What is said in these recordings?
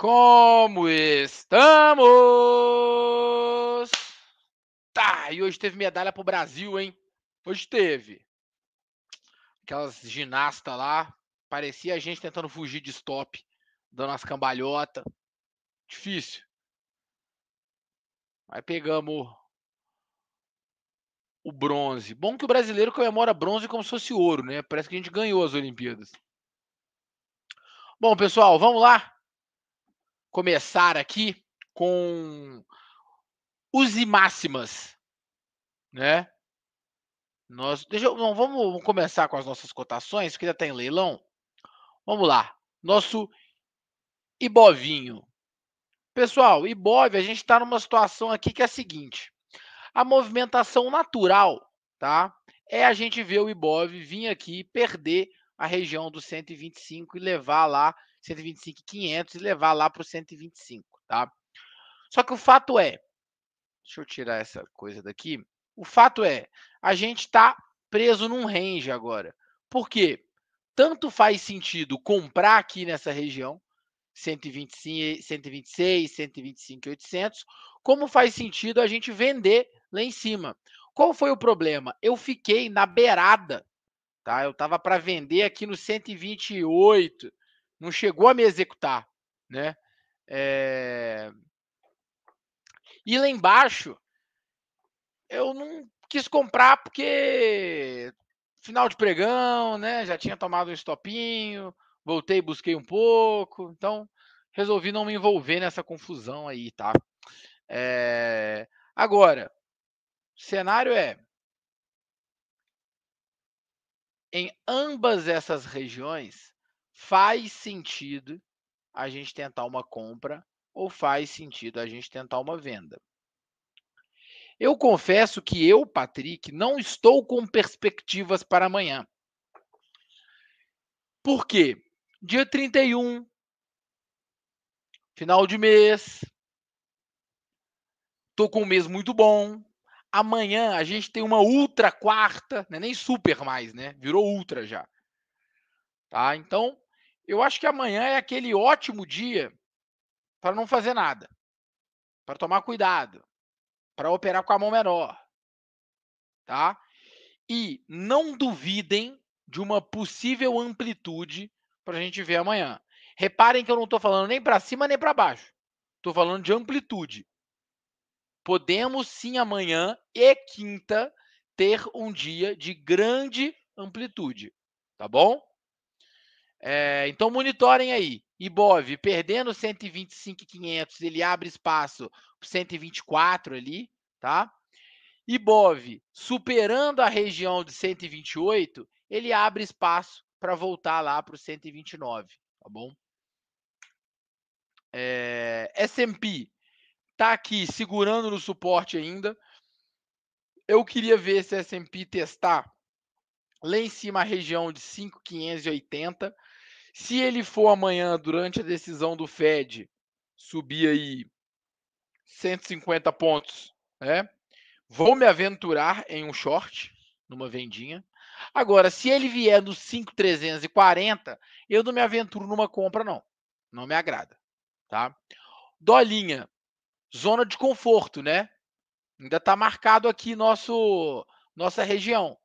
Como estamos? Tá, e hoje teve medalha pro Brasil, hein? Hoje teve. Aquelas ginastas lá, parecia a gente tentando fugir de stop, dando as cambalhotas. Difícil. Aí pegamos o bronze. Bom que o brasileiro comemora bronze como se fosse ouro, né? Parece que a gente ganhou as Olimpíadas. Bom, pessoal, vamos lá começar aqui com os máximas, né? Nós, deixa eu, não, vamos, vamos começar com as nossas cotações, que já tá tem em leilão. Vamos lá. Nosso Ibovinho. Pessoal, Ibov, a gente está numa situação aqui que é a seguinte. A movimentação natural, tá? É a gente ver o Ibov vir aqui perder a região dos 125 e levar lá 125,500 e levar lá para o 125, tá? Só que o fato é, deixa eu tirar essa coisa daqui. O fato é, a gente está preso num range agora. Por quê? Tanto faz sentido comprar aqui nessa região, 125, 126, 125, 800, como faz sentido a gente vender lá em cima. Qual foi o problema? Eu fiquei na beirada, tá? Eu tava para vender aqui no 128, não chegou a me executar, né? É... E lá embaixo, eu não quis comprar porque final de pregão, né? Já tinha tomado um estopinho, voltei, busquei um pouco, então resolvi não me envolver nessa confusão aí, tá? É... Agora, o cenário é em ambas essas regiões faz sentido a gente tentar uma compra ou faz sentido a gente tentar uma venda. Eu confesso que eu, Patrick, não estou com perspectivas para amanhã. Por quê? Dia 31, final de mês, tô com um mês muito bom. Amanhã a gente tem uma ultra quarta, né? nem super mais, né? Virou ultra já. Tá? Então, eu acho que amanhã é aquele ótimo dia para não fazer nada, para tomar cuidado, para operar com a mão menor, tá? E não duvidem de uma possível amplitude para a gente ver amanhã. Reparem que eu não estou falando nem para cima nem para baixo. Estou falando de amplitude. Podemos sim amanhã e quinta ter um dia de grande amplitude, tá bom? É, então monitorem aí. Ibov perdendo 125,500, ele abre espaço 124 ali, tá? Ibov superando a região de 128, ele abre espaço para voltar lá para o 129, tá bom? É, eh, S&P tá aqui segurando no suporte ainda. Eu queria ver se S&P testar lá em cima a região de 5,580 se ele for amanhã, durante a decisão do Fed, subir aí 150 pontos, né? Vou me aventurar em um short, numa vendinha. Agora, se ele vier dos 5,340, eu não me aventuro numa compra, não. Não me agrada, tá? Dolinha, zona de conforto, né? Ainda está marcado aqui nosso nossa região.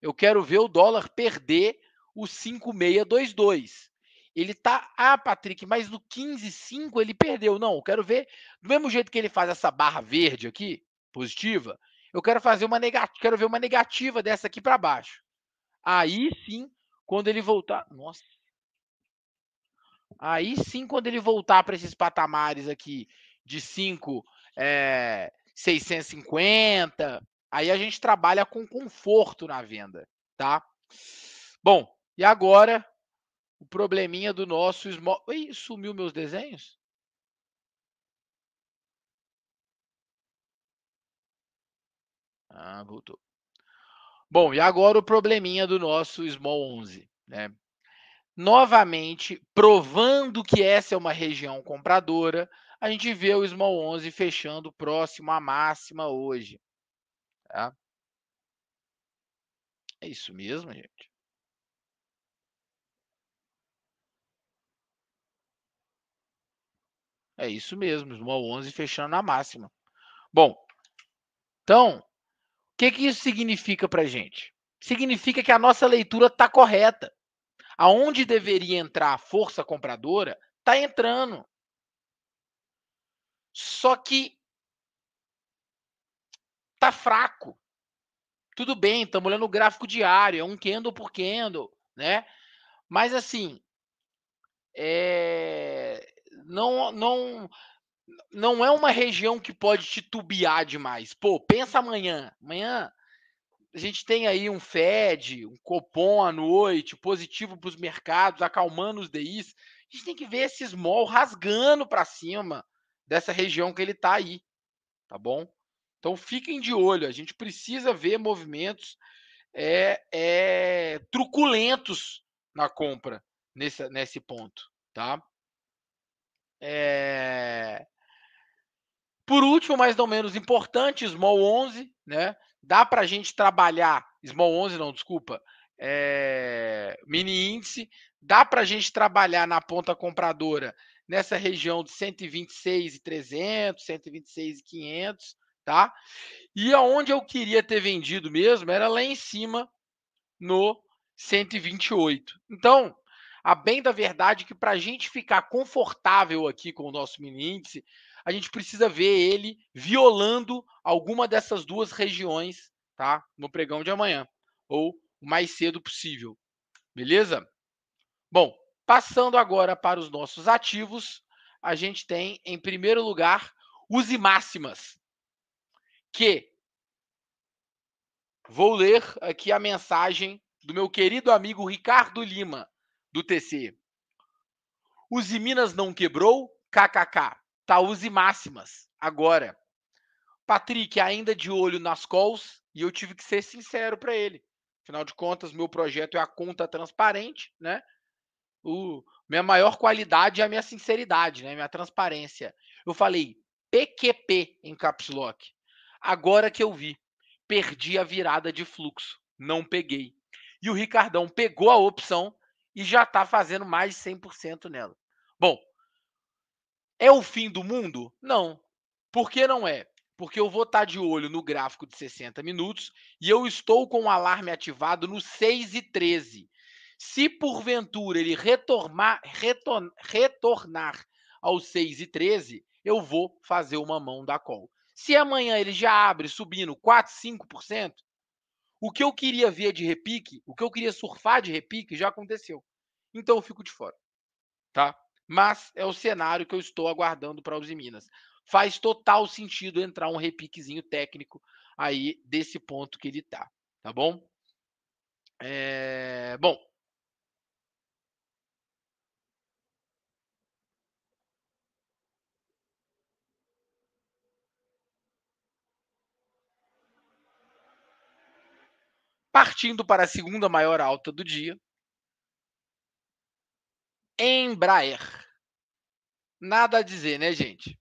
Eu quero ver o dólar perder o 5622. Ele tá, ah, Patrick, mas no 15,5 ele perdeu. Não, eu quero ver. Do mesmo jeito que ele faz essa barra verde aqui, positiva, eu quero fazer uma negativa, quero ver uma negativa dessa aqui para baixo. Aí sim, quando ele voltar. Nossa. Aí sim, quando ele voltar para esses patamares aqui de 5, é, 650, aí a gente trabalha com conforto na venda, tá? Bom, e agora, o probleminha do nosso small. Ih, sumiu meus desenhos? Ah, voltou. Bom, e agora o probleminha do nosso Small 11, né? Novamente, provando que essa é uma região compradora, a gente vê o Small 11 fechando próximo à máxima hoje. Tá? É isso mesmo, gente. É isso mesmo, 1 ao 11 fechando na máxima. Bom, então, o que, que isso significa para gente? Significa que a nossa leitura está correta. Aonde deveria entrar a força compradora, está entrando. Só que tá fraco. Tudo bem, estamos olhando o gráfico diário, é um candle por candle, né? Mas assim, é não, não, não é uma região que pode titubear demais. Pô, pensa amanhã. Amanhã a gente tem aí um Fed, um Copom à noite, positivo para os mercados, acalmando os DIs. A gente tem que ver esse small rasgando para cima dessa região que ele está aí, tá bom? Então fiquem de olho, a gente precisa ver movimentos é, é, truculentos na compra nesse, nesse ponto, tá? É... Por último, mais ou menos importante, Small 11, né? Dá para a gente trabalhar, Small 11 não, desculpa, é... mini índice, dá para a gente trabalhar na ponta compradora nessa região de 126 e 300, 126 e 500, tá? E aonde eu queria ter vendido mesmo era lá em cima no 128. Então, a bem da verdade que para a gente ficar confortável aqui com o nosso mini índice, a gente precisa ver ele violando alguma dessas duas regiões, tá? No pregão de amanhã ou o mais cedo possível. Beleza? Bom, passando agora para os nossos ativos, a gente tem em primeiro lugar os máximas, que vou ler aqui a mensagem do meu querido amigo Ricardo Lima do TC. Use Minas não quebrou, kkk. Tá use máximas agora. Patrick ainda de olho nas calls e eu tive que ser sincero para ele. Afinal de contas, meu projeto é a conta transparente, né? O, minha maior qualidade é a minha sinceridade, né? Minha transparência. Eu falei PQP em caps lock. Agora que eu vi, perdi a virada de fluxo, não peguei. E o Ricardão pegou a opção e já está fazendo mais de 100% nela. Bom, é o fim do mundo? Não. Por que não é? Porque eu vou estar tá de olho no gráfico de 60 minutos e eu estou com o alarme ativado no 6 e 13. Se porventura ele retornar, retor, retornar aos 6 e 13, eu vou fazer uma mão da call. Se amanhã ele já abre subindo 4, 5%, o que eu queria ver de repique, o que eu queria surfar de repique já aconteceu. Então eu fico de fora. Tá? Mas é o cenário que eu estou aguardando para os Minas. Faz total sentido entrar um repiquezinho técnico aí desse ponto que ele tá, tá bom? Partindo para a segunda maior alta do dia, Embraer. Nada a dizer, né, gente?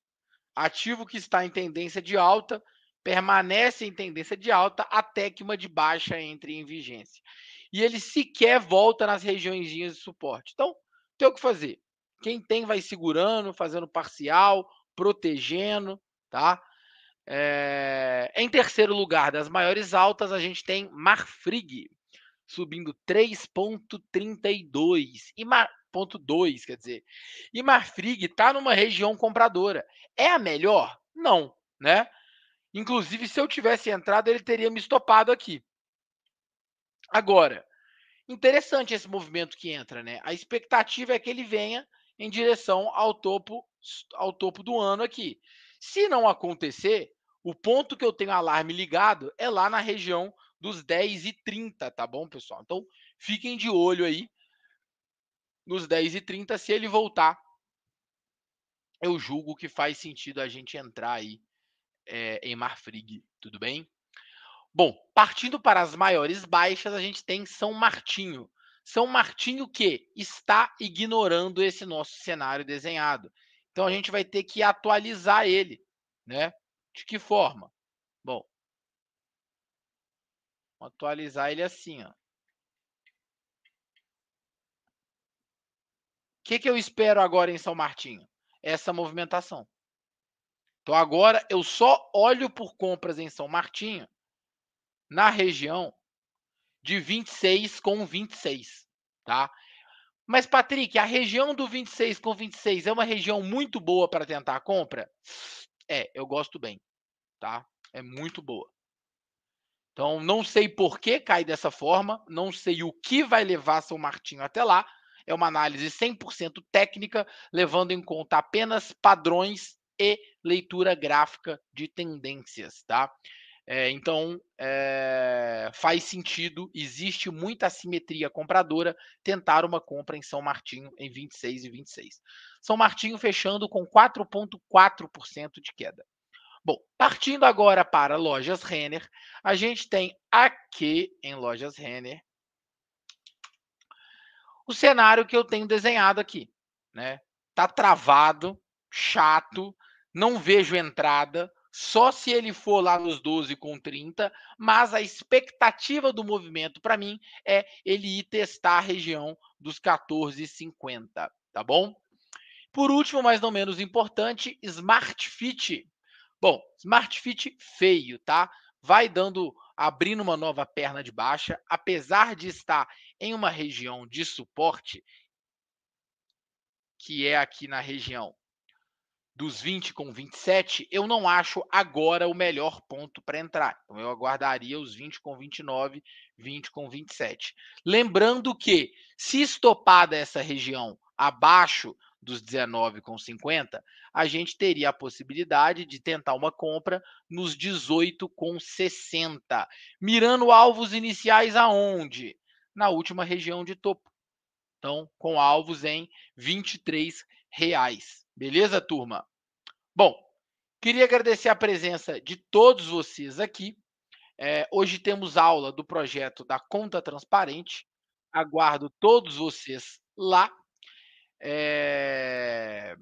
Ativo que está em tendência de alta permanece em tendência de alta até que uma de baixa entre em vigência. E ele sequer volta nas regiões de suporte. Então, tem o que fazer. Quem tem vai segurando, fazendo parcial, protegendo, tá? É... Em terceiro lugar das maiores altas, a gente tem Marfrig, subindo 3,32. E Mar... 2, quer dizer. E Marfrig está numa região compradora. É a melhor? Não, né? Inclusive, se eu tivesse entrado, ele teria me estopado aqui. Agora, interessante esse movimento que entra, né? A expectativa é que ele venha em direção ao topo, ao topo do ano aqui. Se não acontecer, o ponto que eu tenho alarme ligado é lá na região dos 10 e 30, tá bom, pessoal? Então, fiquem de olho aí nos 10 e 30. Se ele voltar, eu julgo que faz sentido a gente entrar aí é, em Marfrig, tudo bem? Bom, partindo para as maiores baixas, a gente tem São Martinho. São Martinho que está ignorando esse nosso cenário desenhado. Então a gente vai ter que atualizar ele, né? De que forma? Bom, vou atualizar ele assim, O que, que eu espero agora em São Martinho? É essa movimentação. Então agora eu só olho por compras em São Martinho na região de 26 com 26, tá? Mas Patrick, a região do 26 com 26 é uma região muito boa para tentar a compra? É, eu gosto bem, tá? É muito boa. Então, não sei por que cai dessa forma, não sei o que vai levar São Martinho até lá. É uma análise 100% técnica, levando em conta apenas padrões e leitura gráfica de tendências, tá? É, então, é, é, faz sentido, existe muita assimetria compradora, tentar uma compra em São Martinho em 26 e 26. São Martinho fechando com 4,4% de queda. Bom, partindo agora para lojas Renner, a gente tem aqui em lojas Renner o cenário que eu tenho desenhado aqui, né? Tá travado, chato, não vejo entrada, só se ele for lá nos 12 com 30, mas a expectativa do movimento para mim é ele ir testar a região dos 14,50, tá bom? Por último, mas não menos importante, Smart Fit. Bom, Smart Fit feio, tá? Vai dando abrindo uma nova perna de baixa, apesar de estar em uma região de suporte que é aqui na região dos 20 com 27, eu não acho agora o melhor ponto para entrar. Então eu aguardaria os 20 com 29, 20 com 27. Lembrando que se estopada essa região abaixo dos 19 com 50, a gente teria a possibilidade de tentar uma compra nos 18 com 60, mirando alvos iniciais aonde? Na última região de topo. Então, com alvos em 23 reais. Beleza, turma? Bom, queria agradecer a presença de todos vocês aqui. É, hoje temos aula do projeto da Conta Transparente. Aguardo todos vocês lá. É...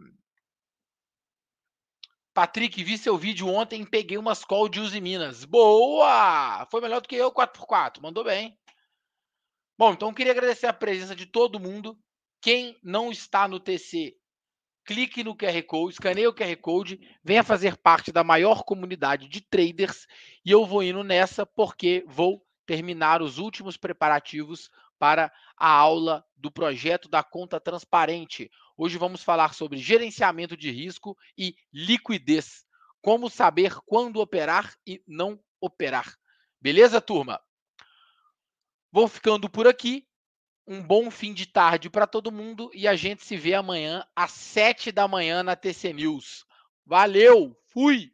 Patrick, vi seu vídeo ontem, e peguei umas call de Uzi Minas. Boa! Foi melhor do que eu, 4x4. Mandou bem. Bom, então queria agradecer a presença de todo mundo. Quem não está no TC, clique no QR Code, escaneie o QR Code, venha fazer parte da maior comunidade de traders e eu vou indo nessa porque vou terminar os últimos preparativos para a aula do projeto da conta transparente. Hoje vamos falar sobre gerenciamento de risco e liquidez. Como saber quando operar e não operar. Beleza, turma? Vou ficando por aqui um bom fim de tarde para todo mundo e a gente se vê amanhã às 7 da manhã na TC News. Valeu, fui!